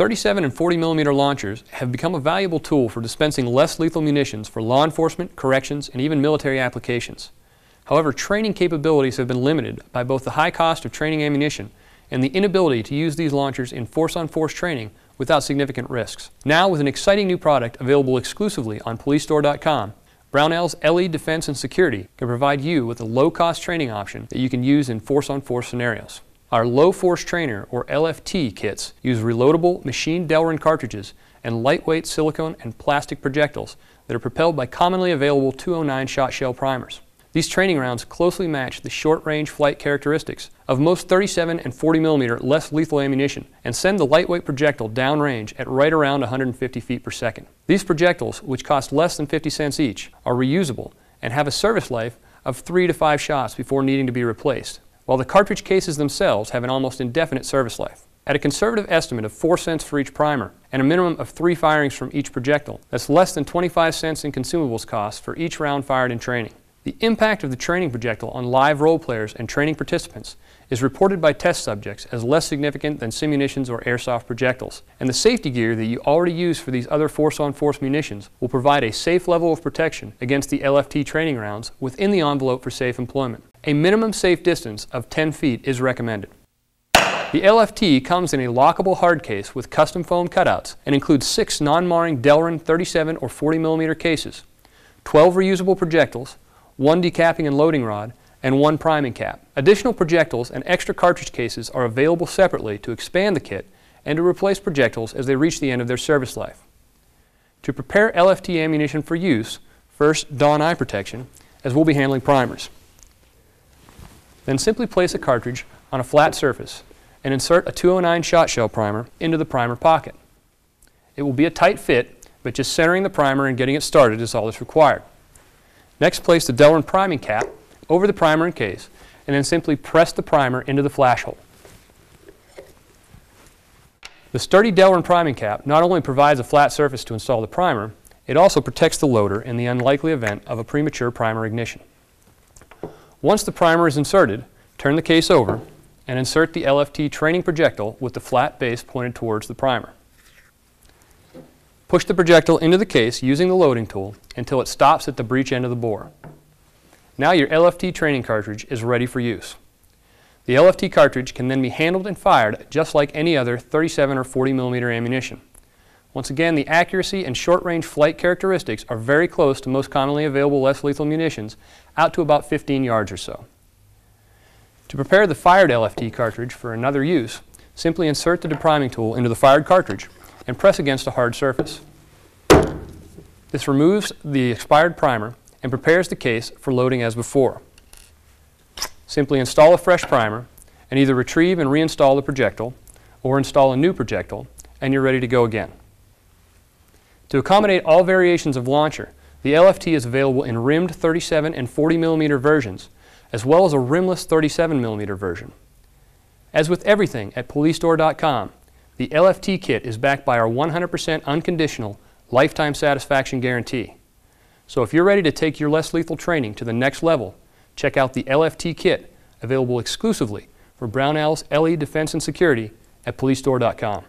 37 and 40 millimeter launchers have become a valuable tool for dispensing less lethal munitions for law enforcement, corrections, and even military applications. However, training capabilities have been limited by both the high cost of training ammunition and the inability to use these launchers in force-on-force -force training without significant risks. Now, with an exciting new product available exclusively on PoliceStore.com, Brownell's LE Defense and Security can provide you with a low-cost training option that you can use in force-on-force -force scenarios. Our low force trainer, or LFT kits, use reloadable machine Delrin cartridges and lightweight silicone and plastic projectiles that are propelled by commonly available 209 shot shell primers. These training rounds closely match the short-range flight characteristics of most 37 and 40 millimeter less lethal ammunition and send the lightweight projectile downrange at right around 150 feet per second. These projectiles, which cost less than 50 cents each, are reusable and have a service life of three to five shots before needing to be replaced while the cartridge cases themselves have an almost indefinite service life. At a conservative estimate of 4 cents for each primer and a minimum of 3 firings from each projectile, that's less than 25 cents in consumables costs for each round fired in training. The impact of the training projectile on live role players and training participants is reported by test subjects as less significant than simunitions or airsoft projectiles, and the safety gear that you already use for these other force-on-force -force munitions will provide a safe level of protection against the LFT training rounds within the envelope for safe employment. A minimum safe distance of 10 feet is recommended. The LFT comes in a lockable hard case with custom foam cutouts and includes six non-marring Delrin 37 or 40 millimeter cases, 12 reusable projectiles, one decapping and loading rod, and one priming cap. Additional projectiles and extra cartridge cases are available separately to expand the kit and to replace projectiles as they reach the end of their service life. To prepare LFT ammunition for use, first don eye protection, as we'll be handling primers. Then simply place a cartridge on a flat surface and insert a 209 shot shell primer into the primer pocket. It will be a tight fit, but just centering the primer and getting it started is all that's required. Next, place the Delrin priming cap over the primer and case, and then simply press the primer into the flash hole. The sturdy Delrin priming cap not only provides a flat surface to install the primer, it also protects the loader in the unlikely event of a premature primer ignition. Once the primer is inserted, turn the case over and insert the LFT training projectile with the flat base pointed towards the primer. Push the projectile into the case using the loading tool until it stops at the breech end of the bore. Now your LFT training cartridge is ready for use. The LFT cartridge can then be handled and fired just like any other 37 or 40 millimeter ammunition. Once again, the accuracy and short-range flight characteristics are very close to most commonly available less lethal munitions, out to about 15 yards or so. To prepare the fired LFT cartridge for another use, simply insert the depriming tool into the fired cartridge and press against a hard surface. This removes the expired primer and prepares the case for loading as before. Simply install a fresh primer and either retrieve and reinstall the projectile or install a new projectile and you're ready to go again. To accommodate all variations of launcher, the LFT is available in rimmed 37 and 40 millimeter versions, as well as a rimless 37 millimeter version. As with everything at PoliceStore.com, the LFT kit is backed by our 100% unconditional lifetime satisfaction guarantee. So if you're ready to take your less lethal training to the next level, check out the LFT kit available exclusively for Brownells LE Defense and Security at PoliceStore.com.